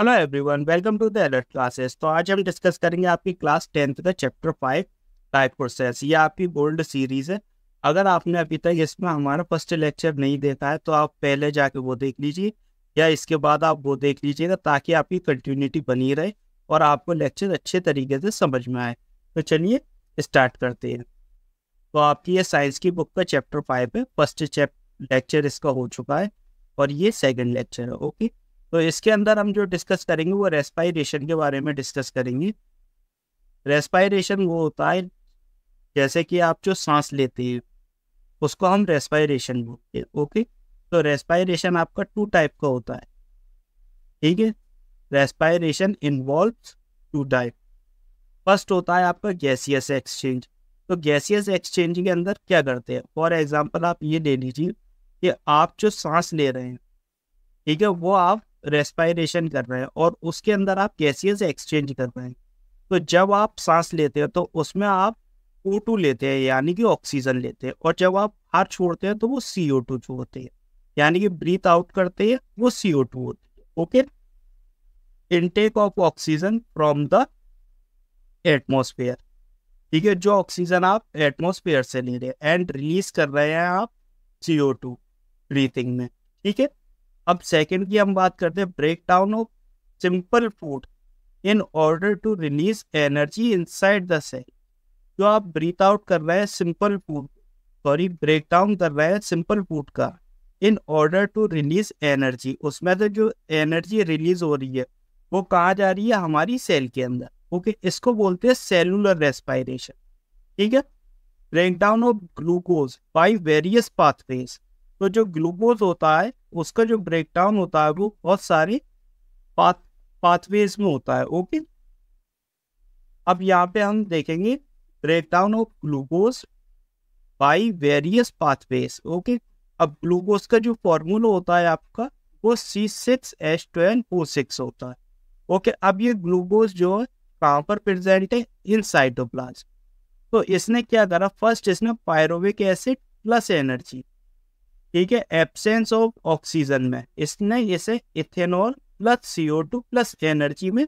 Hello everyone welcome to the alert classes तो आज हम डिस्कस करेंगे आपकी क्लास टेंथ का चैप्टर फाइव टाइप प्रोसेस ये आपकी गोल्ड सीरीज़ है अगर आपने अभी तक इसमें हमारा फर्स्ट लेक्चर नहीं देखा है तो आप पहले जाके वो देख लीजिए या इसके बाद आप वो देख लीजिएगा ताकि आपकी कंटिन्यूटी बनी रहे और आपको लेक्चर अच्छे तरीके से समझ में आए तो चलिए स्टार्ट करते हैं तो आपकी ये साइंस की बुक का चैप्टर फाइव है फर्स्ट लेक्चर इसका हो चुका है और ये सेकेंड लेक्चर है ओके तो इसके अंदर हम जो डिस्कस करेंगे वो रेस्पायरेशन के बारे में डिस्कस करेंगे रेस्पायरेशन वो होता है जैसे कि आप जो सांस लेते हैं उसको हम रेस्पायरेशन बोलते हैं ओके तो रेस्पायरेशन आपका टू टाइप का होता है ठीक है respiration involve two type first होता है आपका गैसियस एक्सचेंज तो गैसियस एक्सचेंज के अंदर क्या करते हैं फॉर एग्जाम्पल आप ये ले लीजिए कि आप जो सांस ले रहे हैं ठीक है वो आप रेस्पायरेशन कर रहे हैं और उसके अंदर आप गैसियस एक्सचेंज कर रहे हैं तो जब आप सांस लेते हैं तो उसमें आप ओ लेते हैं यानी कि ऑक्सीजन लेते हैं और जब आप हार छोड़ते हैं तो वो सी ओ टू होते हैं यानी कि ब्रीथ आउट करते हैं वो सी ओ टू होती है okay intake of oxygen from the atmosphere ठीक है जो ऑक्सीजन आप एटमोसफेयर से ले रहे हैं एंड रिलीज कर रहे हैं आप सी ओ टू ब्रीथिंग में ठीक है अब सेकंड की हम बात करते हैं break down of simple food in order to release energy inside the cell जो आप ब्रीथ आउट कर रहे हैं simple food sorry break down कर रहे हैं सिंपल फूड का in order to release energy उसमें से जो एनर्जी रिलीज हो रही है वो कहाँ जा रही है हमारी सेल के अंदर ओके okay, इसको बोलते हैं सेलुलर रेस्पायरेशन ठीक है break down of glucose by various pathways तो जो ग्लूकोज होता है उसका जो ब्रेक डाउन होता है वो बहुत सारे पाथ पाथवेज में होता है ओके अब यहाँ पे हम देखेंगे break down of glucose by various pathways okay अब ग्लूकोज का जो फॉर्मूला होता है आपका वो C six H twelve O six होता है ओके अब ये ग्लूकोज जो है कहाँ पर प्रेजेंट है इन साइटोप्लाज्म तो इसने क्या करा फर्स्ट इसने पायरोविक एसिड प्लस एनर्जी ठीक है एब्सेंस ऑफ ऑक्सीजन में इसने इसे ethanol plus C O two plus energy में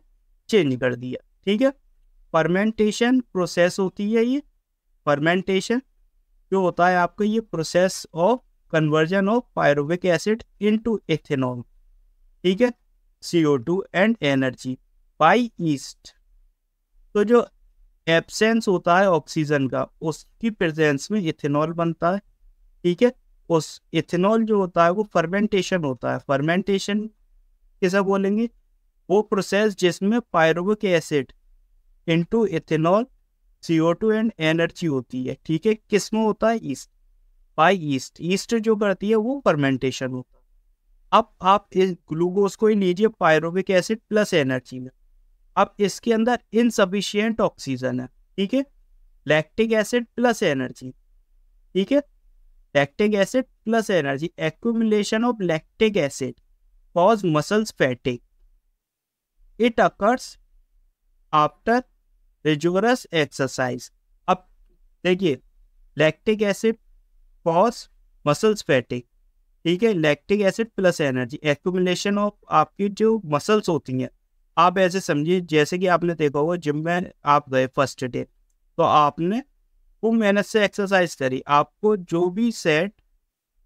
चेंज कर दिया ठीक है फर्मेंटेशन प्रोसेस होती है ये फर्मेंटेशन जो होता है आपका ये process of conversion of pyruvic acid into ethanol ठीक है C O two and energy by yeast तो जो एब्सेंस होता है ऑक्सीजन का उसकी प्रेजेंस में इथेनॉल बनता है ठीक है उस इथेनॉल जो होता है वो फर्मेंटेशन होता है फर्मेंटेशन कैसा बोलेंगे वो प्रोसेस जिसमें pyruvic acid into ethanol C O two and energy होती है ठीक है किस में होता है ईस्ट बाई ईस्ट ईस्ट जो करती है वो फर्मेंटेशन होता है अब आप इस ग्लूकोज को ही लीजिए पायरोविक एसिड प्लस एनर्जी में अब इसके अंदर इनसफिशियंट ऑक्सीजन है ठीक है लैक्टिक एसिड प्लस एनर्जी ठीक है lactic acid plus energy accumulation of lactic acid cause muscles fatigue it occurs after rigorous exercise अब देखिए lactic acid cause muscles fatigue ठीक है lactic acid plus energy accumulation of आपकी जो muscles होती हैं आप ऐसे समझिए जैसे कि आपने देखा होगा जिम में आप गए फर्स्ट डे तो आपने वो मेहनत से एक्सरसाइज करी आपको जो भी सेट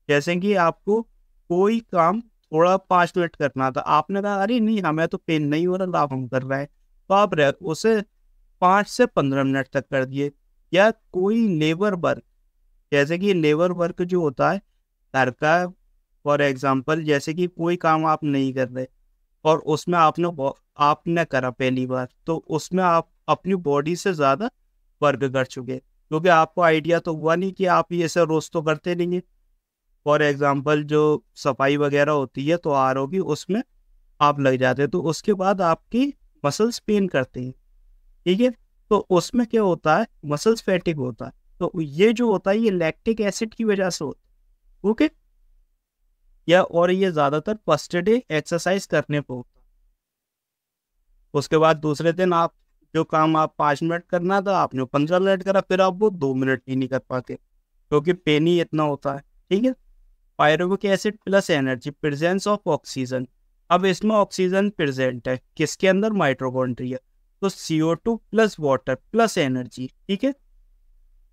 जैसे कि आपको कोई काम थोड़ा पांच मिनट करना था आपने कहा अरे नहीं हमें तो पेन नहीं हो रहा लाभ हम कर रहे हैं तो आप उसे पांच से पंद्रह मिनट तक कर दिए या कोई लेबर वर्क जैसे कि लेबर वर्क जो होता है घर का फॉर एग्जाम्पल जैसे कि कोई काम आप नहीं कर रहे और उसमें आपने आपने करा पहली बार तो उसमें आप अपनी बॉडी से ज़्यादा वर्क कर चुके क्योंकि आपको आइडिया तो हुआ नहीं कि आप ये सब रोज तो करते नहीं है फॉर एग्ज़ाम्पल जो सफाई वगैरह होती है तो आर होगी उसमें आप लग जाते हैं तो उसके बाद आपकी मसल्स पेन करते हैं ठीक है तो उसमें क्या होता है मसल्स फैटिक होता है तो ये जो होता है ये लैक्टिक एसिड की वजह से होता है ओके या और ये ज़्यादातर फर्स्ट डे एक्सरसाइज करने पर होता उसके बाद दूसरे दिन आप जो काम आप पाँच मिनट करना था आपने पंद्रह मिनट करा फिर आप वो दो मिनट ही नहीं कर पाते क्योंकि पेन ही इतना होता है ठीक है pyruvic acid plus energy presence of oxygen अब इसमें ऑक्सीजन प्रेजेंट है किसके अंदर माइट्रोकॉन्ड्रिया तो C O two plus water plus energy ठीक है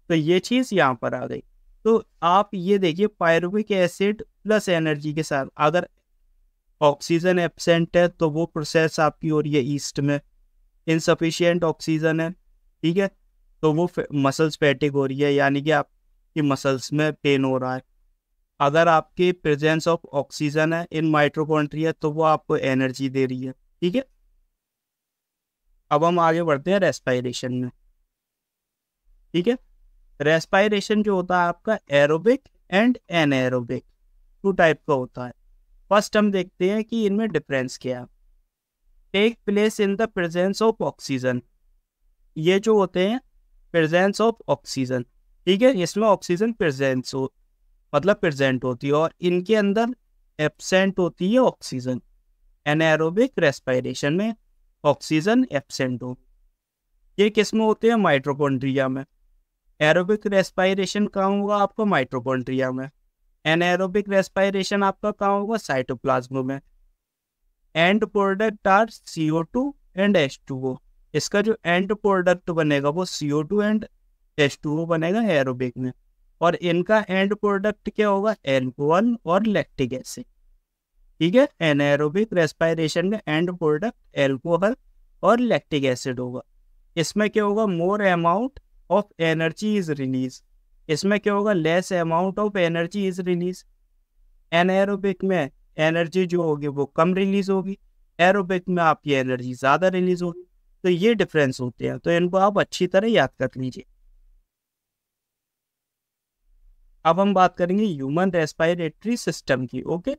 तो ये चीज़ यहाँ पर आ गई तो आप ये देखिए पायरुविक एसिड प्लस एनर्जी के साथ अगर ऑक्सीजन एबसेंट है तो वो प्रोसेस आपकी हो रही है ईस्ट में इनसफिशियंट ऑक्सीजन है ठीक है तो वो मसल्स फैटिक हो रही है यानी कि आपकी मसल्स में पेन हो रहा है अगर आपके प्रेजेंस ऑफ ऑक्सीजन है इन माइट्रोकॉन्ट्रिया तो वो आपको एनर्जी दे रही है ठीक है अब हम आगे बढ़ते हैं रेस्पायरेशन में ठीक है रेस्पायरेशन जो होता है आपका aerobic and anaerobic two type का होता है फर्स्ट हम देखते हैं कि इनमें डिफरेंस क्या है take place in the presence of oxygen ये जो होते हैं प्रेजेंस ऑफ ऑक्सीजन ठीक है इसमें ऑक्सीजन प्रेजेंस हो मतलब प्रेजेंट होती है और इनके अंदर एबसेंट होती है ऑक्सीजन एनारोबिक रेस्पायरेशन में ऑक्सीजन एबसेंट हो ये किस में होते हैं माइट्रोकॉन्ड्रिया में एरोबिक रेस्पायरेशन कहाँ होगा आपका माइट्रोकॉन्ड्रिया में एनारोबिक रेस्पायरेशन आपका कहाँ होगा साइटोप्लाज्म में end product are C O two and H two O इसका जो एंड प्रोडक्ट बनेगा वो C O two and H two O बनेगा एरोबिक में और इनका एंड प्रोडक्ट क्या होगा एल्कोहल और लैक्टिक एसिड ठीक है एनारोबिक रेस्पायरेशन का एंड प्रोडक्ट एल्कोहल और लैक्टिक एसिड होगा इसमें क्या होगा more amount of energy is release इसमें क्या होगा less amount of energy is release anaerobic में एनर्जी जो होगी वो कम रिलीज होगी एरोबिक में आपकी एनर्जी ज़्यादा रिलीज होगी तो ये डिफरेंस होते हैं तो इनको आप अच्छी तरह याद कर लीजिए अब हम बात करेंगे ह्यूमन रेस्पायरेटरी सिस्टम की okay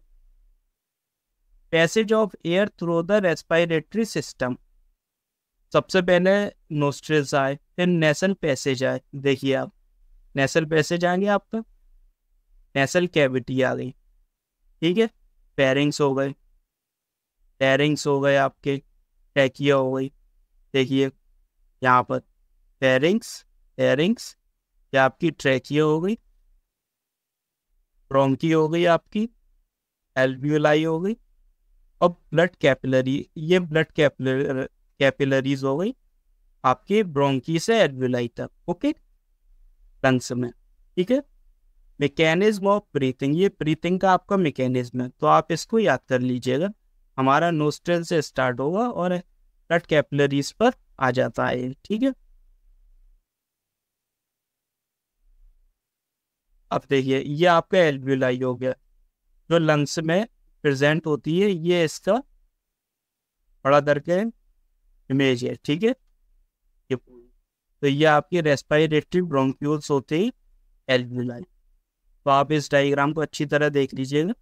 passage of air through the respiratory system सबसे पहले नोस्ट्रिल्स आए फिर नेसल पैसेज आए देखिए आप नेसल पैसेज आएंगे आपका नेसल कैविटी आ गई ठीक है पेरिंग्स हो गए पेरिंग्स हो गए आपके टैकिया हो गई देखिए यहाँ पर पेरिंग्स पेरिंग्स या आपकी ट्रैकिया हो गई ब्रोंकी हो गई आपकी एल्ब्यूलाई हो गई और ब्लड कैपिलरी ये ब्लड कैपिलर कैपिलरीज हो गई आपके ब्रोंकी से एल्वियोलाई तक ओके लंग्स में ठीक है मैकेनिज्म ऑफ ब्रीथिंग ये ब्रीथिंग का आपका मैकेनिज्म है तो आप इसको याद कर लीजिएगा हमारा नोस्ट्रल से स्टार्ट होगा और ब्लड कैपिलरीज पर आ जाता है ठीक है अब देखिए ये आपका एल्विलाई हो गया जो लंग्स में प्रेजेंट होती है ये इसका बड़ा दर के इमेज है ठीक है ये तो ये आपके रेस्पायरेटरी ब्रोंक्यूल्स होते ही एल्विलाई तो आप इस डायग्राम को अच्छी तरह देख लीजिएगा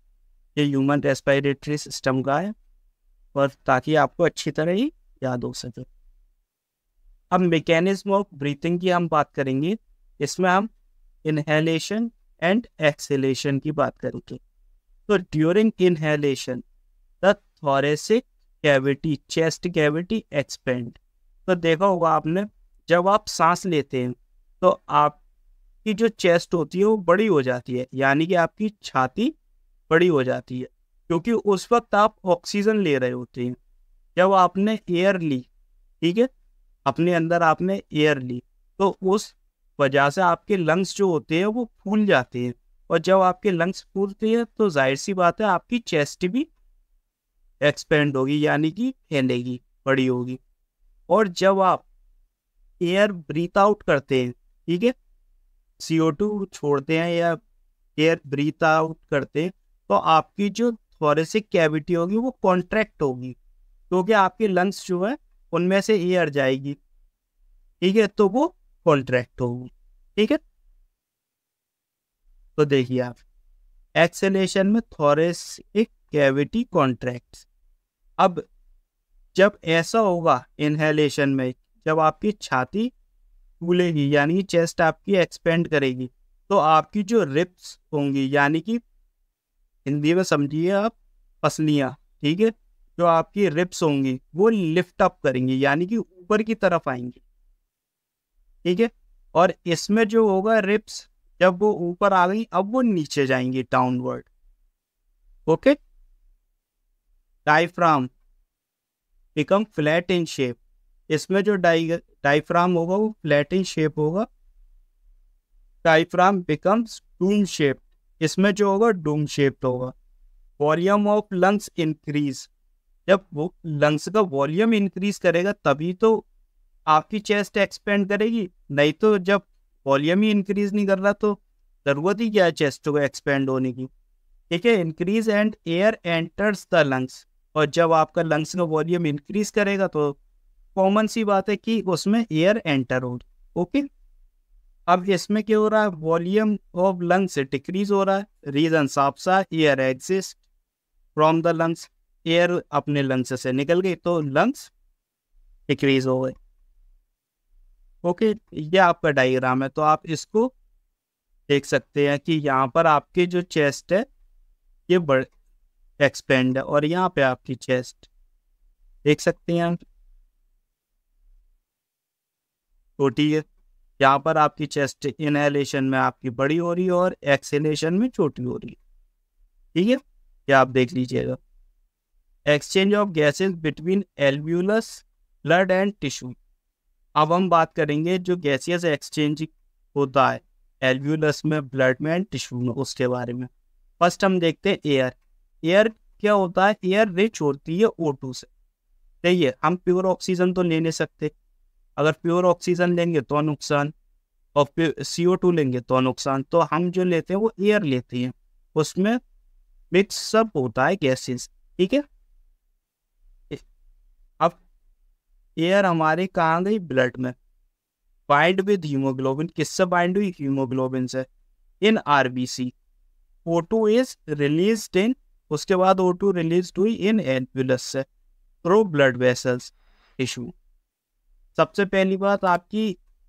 ये ह्यूमन रेस्पिरेटरी सिस्टम का है और ताकि आपको अच्छी तरह ही याद हो सके अब मैकेनिज्म ऑफ ब्रीथिंग की हम बात करेंगे इसमें हम इनहेलेशन एंड एक्सेलेशन की बात करेंगे तो during inhalation the thoracic cavity chest cavity expand तो देखा होगा आपने जब आप सांस लेते हैं तो आप आपकी जो चेस्ट होती है वो बड़ी हो जाती है यानी कि आपकी छाती बड़ी हो जाती है क्योंकि उस वक्त आप ऑक्सीजन ले रहे होते हैं जब आपने एयर ली ठीक है अपने अंदर आपने एयर ली तो उस वजह से आपके लंग्स जो होते हैं वो फूल जाते हैं और जब आपके लंग्स फूलते हैं तो जाहिर सी बात है आपकी चेस्ट भी एक्सपेंड होगी यानी कि फैलेगी बड़ी होगी और जब आप एयर ब्रीथ आउट करते हैं ठीक है सीओ टू छोड़ते हैं या एयर ब्रीथ आउट करते हैं तो आपकी जो थोरेसिक कैविटी होगी वो कॉन्ट्रैक्ट होगी क्योंकि तो आपके लंग्स जो है उनमें से एयर जाएगी ठीक है तो वो कॉन्ट्रैक्ट होगी ठीक है तो देखिए आप एक्सेलेशन में थोरेसिक कैविटी कॉन्ट्रैक्ट अब जब ऐसा होगा इनहेलेशन में जब आपकी छाती फूलेगी यानी कि चेस्ट आपकी एक्सपेंड करेगी तो आपकी जो रिप्स होंगी यानी कि हिंदी में समझिए आप पसलियाँ ठीक है जो आपकी रिप्स होंगी वो लिफ्ट अप करेंगी यानी कि ऊपर की तरफ आएंगी ठीक है और इसमें जो होगा रिप्स जब वो ऊपर आ गई अब वो नीचे जाएंगी downward okay diaphragm become flat in shape इसमें जो डाइ डाइफ्राम होगा वो फ्लैटिंग शेप होगा डाइफ्राम बिकम्स डूम शेप इसमें जो होगा डूम शेप्ड होगा वॉल्यूम ऑफ लंग्स इंक्रीज जब वो लंग्स का वॉल्यूम इंक्रीज करेगा तभी तो आपकी चेस्ट एक्सपेंड करेगी नहीं तो जब वॉल्यूम ही इंक्रीज नहीं कर रहा तो ज़रूरत ही क्या है चेस्ट को एक्सपेंड होने की ठीक है increase and air enters the lungs और जब आपका लंग्स का वॉल्यूम इंक्रीज करेगा तो कॉमन सी बात है कि उसमें एयर एंटर हो ओके अब इसमें क्या हो रहा है वॉल्यूम ऑफ लंग्स डिक्रीज हो रहा है रीजन साफ सा air exist from the lungs air अपने लंग्स से निकल गई तो लंग्स डिक्रीज हो गए ओके ये आपका डायग्राम है तो आप इसको देख सकते हैं कि यहाँ पर आपके जो चेस्ट है ये बड़ एक्सपेंड है और यहाँ पे आपकी चेस्ट देख सकते हैं छोटी है यहाँ पर आपकी चेस्ट इनहेलेशन में आपकी बड़ी हो रही है और एक्सेलेशन में छोटी हो रही है ठीक है ये आप देख लीजिएगा exchange of gases between alveolus blood and tissue अब हम बात करेंगे जो गैसियस एक्सचेंज होता है एल्व्यूलस में ब्लड में एंड टिश्यू में उसके बारे में फर्स्ट हम देखते हैं एयर एयर क्या होता है एयर रिच होती है ओ से ठीक है हम प्योर ऑक्सीजन तो ले नहीं सकते अगर प्योर ऑक्सीजन लेंगे तो नुकसान और सी ओ लेंगे तो नुकसान तो हम जो लेते हैं वो एयर लेते हैं उसमें मिक्स सब होता है गैसेस ठीक है अब एयर हमारे कहाँ गई ब्लड में बाइंड विद हीमोग्लोबिन किससे बाइंड हुई हीमोग्लोबिन से in R B C O two is release in उसके बाद ओ टू रिलीज हुई इन एनब्यूलस से प्रो ब्लड वेसल्स इशू सबसे पहली बात आपकी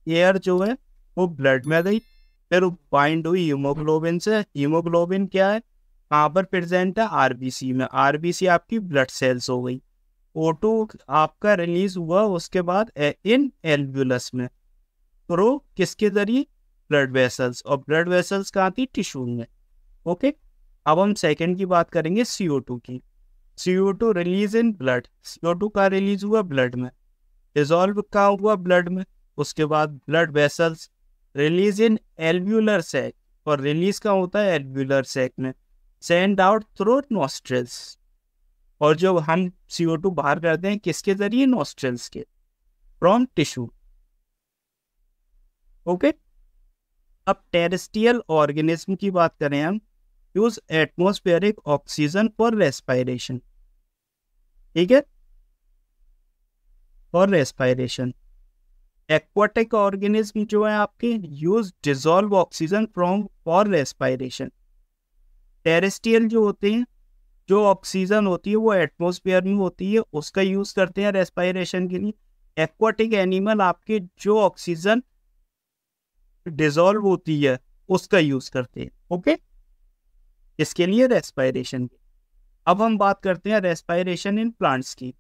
एयर जो है वो ब्लड में गई फिर बाइंड हुई हीमोग्लोबिन से हीमोग्लोबिन क्या है कहाँ पर प्रेजेंट है आरबीसी में आरबीसी आपकी ब्लड सेल्स हो गई ओटो आपका रिलीज हुआ उसके बाद इन एल्बुलस में प्रो किसके जरिए ब्लड वेसल्स और ब्लड वेसल्स कहाँ थी टिश्यू में ओके अब हम सेकंड की बात करेंगे सीओ टू की CO two release in blood CO two का रिलीज हुआ ब्लड में डिजोल्व कहा हुआ ब्लड में उसके बाद ब्लड वेसल्स रिलीज इन एल्ब्यूलर सेक और रिलीज का होता है एल्ब्यूलर सेक में सेंड आउट थ्रू नॉस्ट्रल्स और जो हम सी ओ टू बाहर करते हैं किसके जरिए नॉस्ट्रल्स के फ्रॉम टिश्यू ओके अब टेरेस्टियल ऑर्गेनिज्म की बात करें हम use atmospheric oxygen for respiration ठीक है और रेस्पायरेशन एक्वाटिक ऑर्गेनिज्म जो है आपके use dissolve oxygen from for respiration terrestrial जो होते हैं जो ऑक्सीजन होती है वो एटमोसफियर में होती है उसका यूज करते हैं रेस्पायरेशन के लिए एक्वाटिक एनिमल आपके जो ऑक्सीजन डिजोल्व होती है उसका यूज करते हैं ओके इसके लिए रेस्पायरेशन अब हम बात करते हैं रेस्पायरेशन इन प्लांट्स की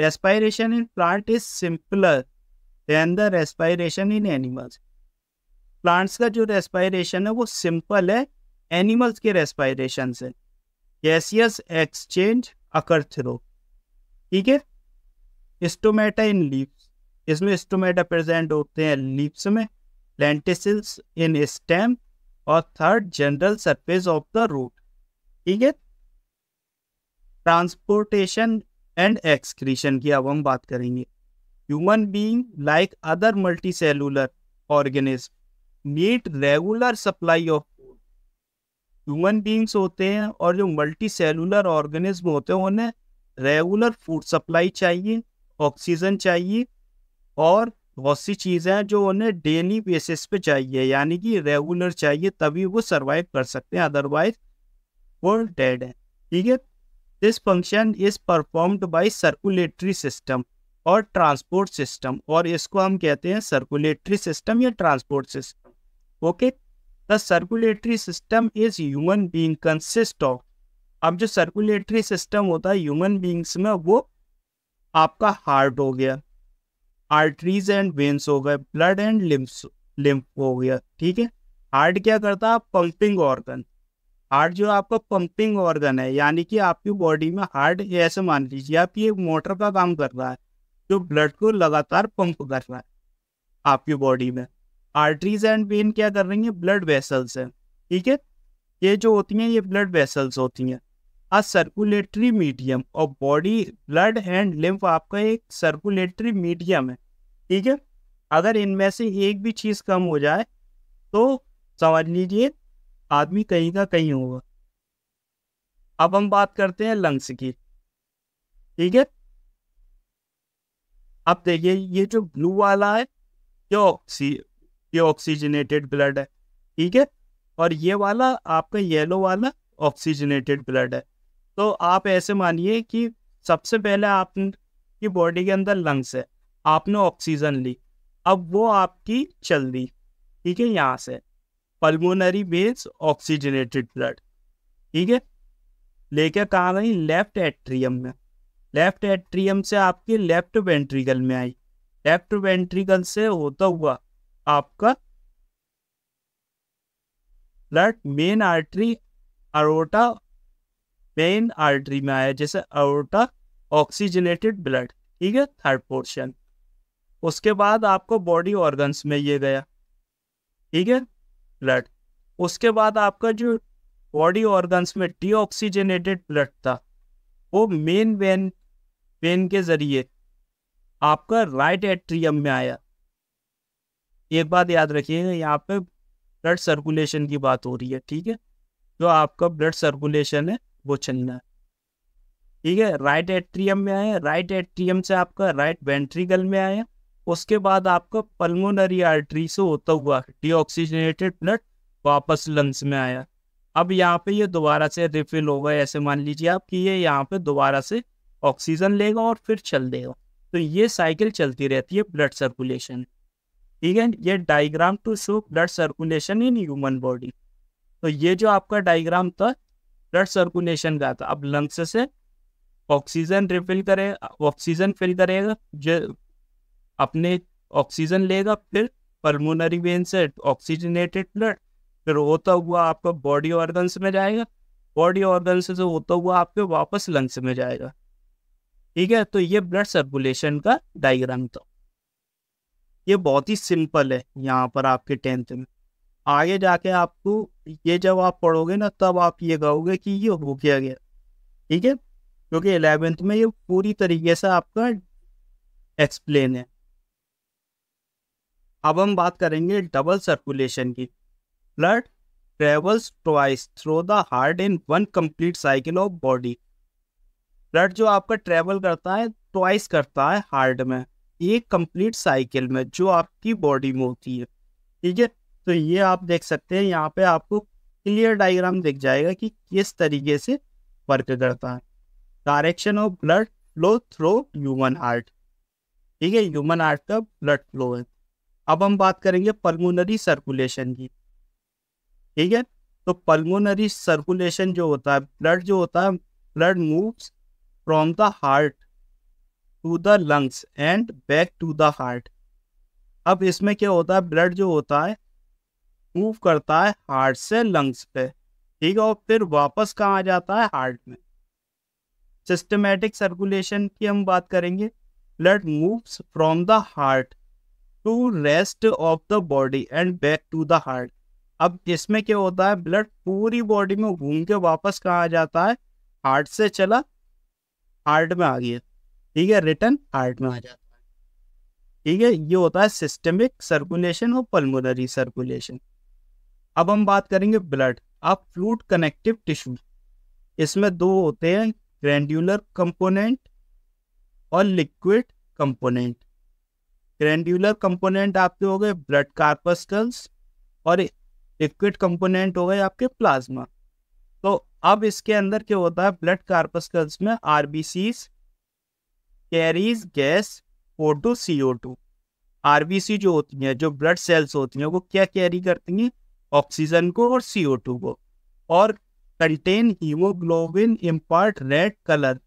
respiration in plant is simpler than the respiration in animals plants का जो रेस्पायरेशन है वो सिंपल है एनिमल्स के रेस्पायरेशन से गैसियस एक्सचेंज अकर थ्रो ठीक है स्टोमेटा इन लीव इसमें स्टोमेटा प्रेजेंट होते हैं लीव्स में लेंटिसल्स इन स्टेम और third general surface of the root ठीक है ट्रांसपोर्टेशन एंड एक्सक्रीशन की अब हम बात करेंगे human being like other multicellular organism need regular supply of human beings होते हैं और जो मल्टी सेलुलर ऑर्गेनिज्म होते हैं उन्हें रेगुलर फूड सप्लाई चाहिए ऑक्सीजन चाहिए और बहुत सी चीज़ें हैं जो उन्हें डेली बेसिस पे चाहिए यानी कि रेगुलर चाहिए तभी वो सरवाइव कर सकते हैं अदरवाइज वो डेड है ठीक है this function is performed by circulatory system और ट्रांसपोर्ट सिस्टम और इसको हम कहते हैं सर्कुलेटरी सिस्टम या transport system okay the circulatory system is human being consist of अब जो सर्कुलेटरी सिस्टम होता है ह्यूमन बीइंग्स में वो आपका हार्ट हो गया आर्टरीज एंड वेन्स हो गए ब्लड एंड लिम्स लिम्फ हो गया ठीक है हार्ट क्या करता है पंपिंग ऑर्गन हार्ट जो आपका पंपिंग ऑर्गन है यानी कि आपकी बॉडी में हार्ट ऐसे मान लीजिए आपकी एक मोटर का काम कर रहा है जो ब्लड को लगातार पंप कर रहा है आपकी बॉडी में आर्टरीज एंड वेन क्या कर रही है ब्लड वेसल्स है ठीक है ये जो होती हैं ये ब्लड वेसल्स होती हैं अ सर्कुलेटरी मीडियम और बॉडी ब्लड एंड लिम्फ आपका एक सर्कुलेटरी मीडियम है ठीक है अगर इनमें से एक भी चीज़ कम हो जाए तो समझ लीजिए आदमी कहीं का कहीं होगा अब हम बात करते हैं लंग्स की ठीक है अब देखिए ये जो ब्लू वाला है ये ऑक्सी ये ऑक्सीजनेटेड ब्लड है ठीक है और ये वाला आपका येलो वाला ऑक्सीजनेटेड ब्लड है तो आप ऐसे मानिए कि सबसे पहले आपकी बॉडी के अंदर लंग्स है आपने ऑक्सीजन ली अब वो आपकी चल दी ठीक है यहाँ से पल्मोनरी वेन्स ऑक्सीजनेटेड ब्लड ठीक है लेके कहा गई लेफ्ट एट्रियम में लेफ्ट एट्रियम से आपके लेफ्ट वेंट्रिकल में आई लेफ्ट वेंट्रिकल से होता हुआ आपका blood main artery aorta main artery में आया जैसे अरोटा ऑक्सीजनेटेड ब्लड ठीक है थर्ड पोर्शन उसके बाद आपको बॉडी ऑर्गन्स में ये गया ठीक है ब्लड उसके बाद आपका जो बॉडी ऑर्गन्स में डीऑक्सीजनेटेड ब्लड था वो मेन वेन वेन के जरिए आपका राइट एट्रियम में आया एक बात याद रखिएगा यहाँ पे ब्लड सर्कुलेशन की बात हो रही है ठीक है जो तो आपका ब्लड सर्कुलेशन है वो चलना है ठीक है राइट एट्रियम में आया राइट एट्रियम से आपका राइट वेंट्रिकल में आया उसके बाद आपका पल्मोनरी आर्टरी से होता हुआ डिऑक्सीजनेटेड ब्लड वापस लंग्स में आया अब यहाँ पे ये दोबारा से रिफिल होगा ऐसे मान लीजिए आप कि ये यहाँ पे दोबारा से ऑक्सीजन लेगा और फिर चल देगा तो ये साइकिल चलती रहती है ब्लड सर्कुलेशन ठीक है ये diagram to show blood circulation in human body तो ये जो आपका डायग्राम था ब्लड सर्कुलेशन का था अब लंग्स से ऑक्सीजन रिफिल करे ऑक्सीजन फिल करेगा जो अपने ऑक्सीजन लेगा फिर पर्मोनरी वेन से ऑक्सीजनेटेड ब्लड फिर होता हुआ आपका बॉडी ऑर्गन्स में जाएगा बॉडी ऑर्गन से होता हुआ आपके वापस लंग्स में जाएगा ठीक है तो ये ब्लड सर्कुलेशन का डायग्राम था ये बहुत ही सिंपल है यहाँ पर आपके टेंथ में आगे जाके आपको ये जब आप पढ़ोगे ना तब आप ये कहोगे कि ये हो क्या गया ठीक है क्योंकि इलेवेंथ में ये पूरी तरीके से आपका एक्सप्लेन है अब हम बात करेंगे डबल सर्कुलेशन की blood travels twice through the heart in one complete cycle of body blood जो आपका ट्रेवल करता है ट्वाइस करता है हार्ट में एक कंप्लीट साइकिल में जो आपकी बॉडी में होती है ठीक है तो ये आप देख सकते हैं यहाँ पे आपको क्लियर डायग्राम दिख जाएगा कि किस तरीके से वर्क करता है direction of blood flow through human heart ठीक है ह्यूमन हार्ट का ब्लड फ्लो है अब हम बात करेंगे पल्मोनरी सर्कुलेशन की ठीक है तो पल्मोनरी सर्कुलेशन जो होता है ब्लड जो होता है blood moves from the heart to the lungs and back to the heart अब इसमें क्या होता है ब्लड जो होता है मूव करता है हार्ट से लंग्स पे ठीक है और फिर वापस कहाँ आ जाता है हार्ट में सिस्टमेटिक सर्कुलेशन की हम बात करेंगे blood moves from the heart to rest of the body and back to the heart अब इसमें क्या होता है ब्लड पूरी बॉडी में घूम के वापस कहाँ आ जाता है हार्ट से चला हार्ट में आ गया ठीक है रिटर्न हार्ट में आ जाता है ठीक है ये होता है सिस्टमिक सर्कुलेशन और पल्मोनरी सर्कुलेशन अब हम बात करेंगे ब्लड अब फ्लूड कनेक्टिव टिश्यू इसमें दो होते हैं ग्रैंडुलर कंपोनेंट और लिक्विड कंपोनेंट ग्रेंड्यूलर कंपोनेंट आपके हो गए ब्लड कार्पस्टल्स और लिक्विड कंपोनेंट हो गए आपके प्लाज्मा तो अब इसके अंदर क्या होता है ब्लड कार्पस्टल्स में R B carries gas O two C O two R B C जो होती है जो ब्लड सेल्स होती हैं वो क्या कैरी करती हैं ऑक्सीजन को और सी ओ टू को और contain haemoglobin impart red colour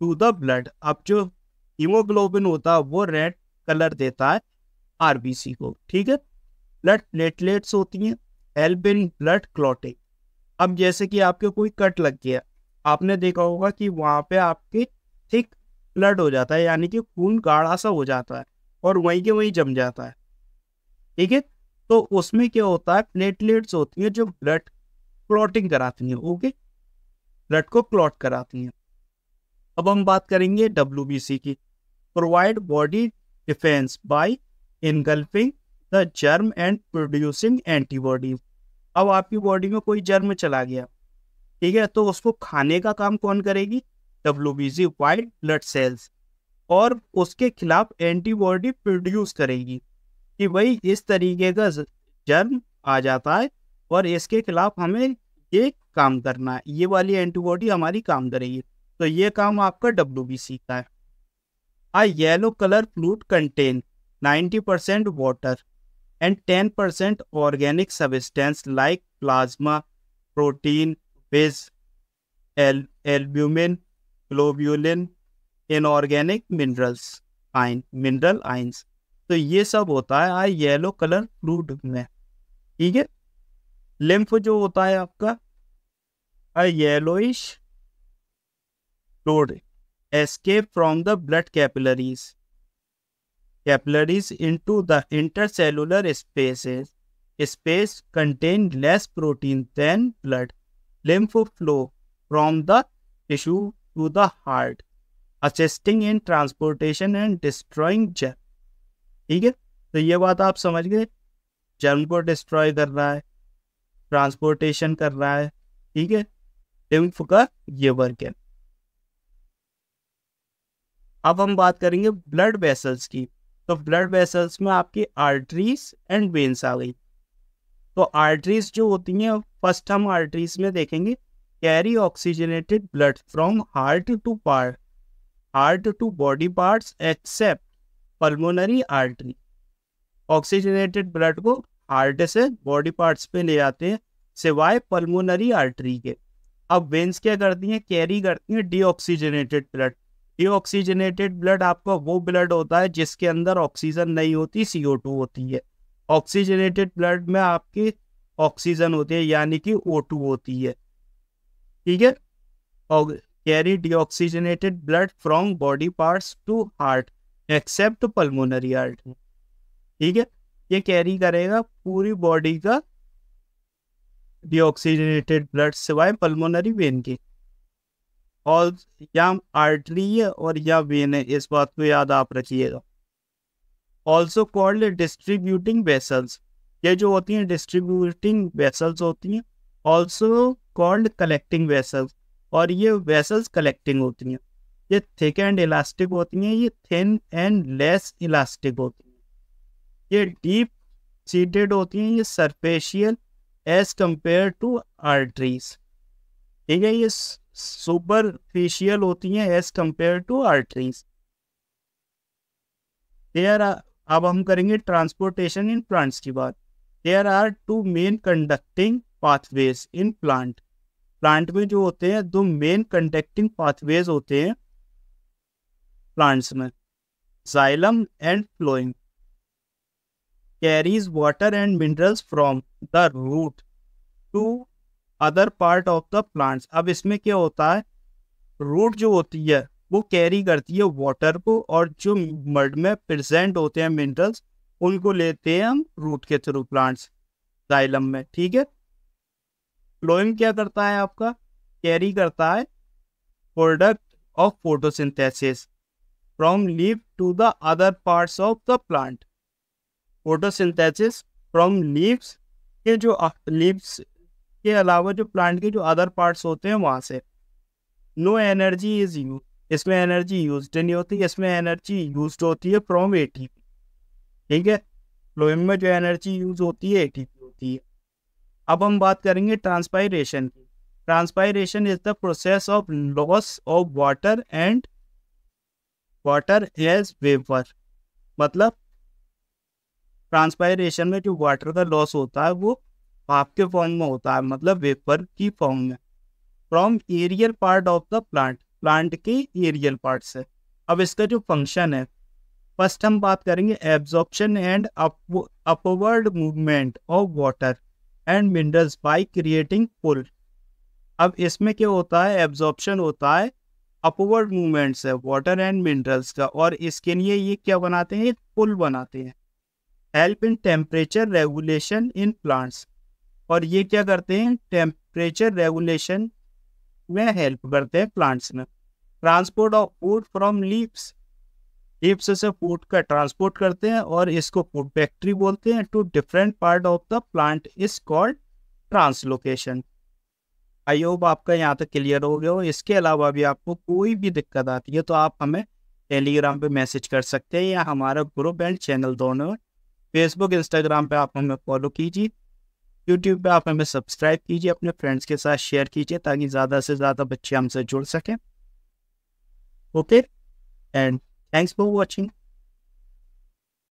to the blood अब जो हीमोग्लोबिन होता है वो रेड कलर देता है आरबीसी को ठीक है ब्लड प्लेटलेट्स होती हैं हेल्प इन ब्लड क्लॉटिंग अब जैसे कि आपके कोई कट लग गया आपने देखा होगा कि वहाँ पे आपके थिक ब्लड हो जाता है यानी कि खून गाढ़ा सा हो जाता है और वहीं के वहीं जम जाता है ठीक है तो उसमें क्या होता है प्लेटलेट्स होती हैं जो ब्लड क्लॉटिंग कराती हैं ओके ब्लड को क्लॉट कराती हैं अब हम बात करेंगे डब्ल्यू की provide body defence by engulfing the germ and producing antibody अब आपकी बॉडी में कोई जर्म चला गया ठीक है तो उसको खाने का काम कौन करेगी W B G white blood cells और उसके खिलाफ एंटीबॉडी प्रोड्यूस करेगी कि भाई इस तरीके का जर्म आ जाता है और इसके खिलाफ हमें ये काम करना है ये वाली एंटीबॉडी हमारी काम करेगी तो ये काम आपका डब्ल्यू बी सी का है A yellow color fluid contain 90% water and 10% organic substance like plasma, protein, base, al albumin, globulin, inorganic minerals, ion, mineral ions. तो ये सब होता है आई येलो कलर फ्लूड में ठीक है लिम्फ जो होता है आपका a yellowish fluid escape from the blood capillaries capillaries into the intercellular spaces space contain less protein than blood lymph flow from the tissue to the heart assisting in transportation and destroying germ ठीक है तो ये बात आप समझ गए germ को destroy कर रहा है ट्रांसपोर्टेशन कर रहा है ठीक है टिम्फ का ये वर्क है अब हम बात करेंगे ब्लड वेसल्स की तो ब्लड वेसल्स में आपकी आर्टरीज एंड वेन्स आ गई तो आर्टरीज जो होती हैं फर्स्ट हम आर्टरीज में देखेंगे carry oxygenated blood from heart to part heart to body parts except pulmonary artery oxygenated blood को हार्ट से बॉडी पार्ट्स पे ले जाते हैं सिवाय पल्मोनरी आर्टरी के अब वेन्स क्या करती हैं कैरी करती हैं ऑक्सीजनेटेड ब्लड ये ऑक्सीजनेटेड ब्लड आपका वो ब्लड होता है जिसके अंदर ऑक्सीजन नहीं होती सीओ टू होती है ऑक्सीजनेटेड ब्लड में आपकी ऑक्सीजन होती है यानी कि ओ टू होती है ठीक है और carry deoxygenated blood from body parts to heart except pulmonary heart ठीक है ये कैरी करेगा पूरी बॉडी का डिऑक्सीजनेटेड ब्लड सिवाय पल्मोनरी वेन के और या आर्टरी और या वेन है इस बात को याद आप रखिएगा ऑल्सो कॉल्ड डिस्ट्रीब्यूटिंग वेसल्स ये जो होती हैं डिस्ट्रीब्यूटिंग वेसल्स होती हैं ऑल्सो कॉल्ड कलेक्टिंग वेसल्स और ये वेसल्स कलेक्टिंग होती हैं ये थिक एंड इलास्टिक होती हैं ये थिन एंड लेस इलास्टिक होती हैं ये डीप सीटेड होती हैं ये superficial as compare to arteries ठीक है ये सुपरफिशियल होती हैं as compare to arteries there अब हम करेंगे ट्रांसपोर्टेशन इन प्लांट्स की बात there are two main conducting pathways in plant plant में जो होते हैं दो मेन कंडक्टिंग पाथवेज होते हैं प्लांट्स में xylem and phloem carries water and minerals from the root to other part of the plants अब इसमें क्या होता है रूट जो होती है वो कैरी करती है वाटर को और जो मर्ड में प्रेजेंट होते हैं मिनरल्स उनको लेते हैं हम रूट के थ्रू प्लांट्स जाइलम में ठीक है फ्लोइम क्या करता है आपका कैरी करता है product of photosynthesis from leave to the other parts of the plant photosynthesis from leaves के जो लीव्स के अलावा जो प्लांट के जो अदर पार्ट्स होते हैं वहाँ से नो एनर्जी इज यूज इसमें एनर्जी यूज नहीं होती इसमें एनर्जी यूज होती है फ्रॉम ए ठीक है फ्लोइंग में जो एनर्जी यूज होती है ए होती है अब हम बात करेंगे ट्रांसपायरेशन की transpiration is the process of loss of water and water as vapour मतलब ट्रांसपायरेशन में जो वाटर का लॉस होता है वो आपके फॉर्म में होता है मतलब वेपर की फॉर्म में from aerial part of the plant plant के एरियल पार्ट से अब इसका जो फंक्शन है फर्स्ट हम बात करेंगे absorption and upward movement of water and minerals by creating pull अब इसमें क्या होता है एब्जॉर्प्शन होता है अपवर्ड मूवमेंट्स है वाटर एंड मिनरल्स का और इसके लिए ये क्या बनाते हैं एक पुल बनाते हैं help in temperature regulation in plants और ये क्या करते हैं टेम्परेचर रेगुलेशन में हेल्प करते हैं प्लांट्स में transport of food from leaves leaves से फूड का ट्रांसपोर्ट करते हैं और इसको फूड फैक्ट्री बोलते हैं to different part of the plant is called translocation I hope आपका यहाँ तक क्लियर हो गया हो इसके अलावा भी आपको कोई भी दिक्कत आती है तो आप हमें टेलीग्राम पे मैसेज कर सकते हैं या हमारा ग्रुप एंड चैनल दोनों फेसबुक इंस्टाग्राम पे आप हमें फॉलो कीजिए यूट्यूब पे आप हमें सब्सक्राइब कीजिए अपने फ्रेंड्स के साथ शेयर कीजिए ताकि ज़्यादा से ज़्यादा बच्चे हमसे जुड़ सकें okay and thanks for watching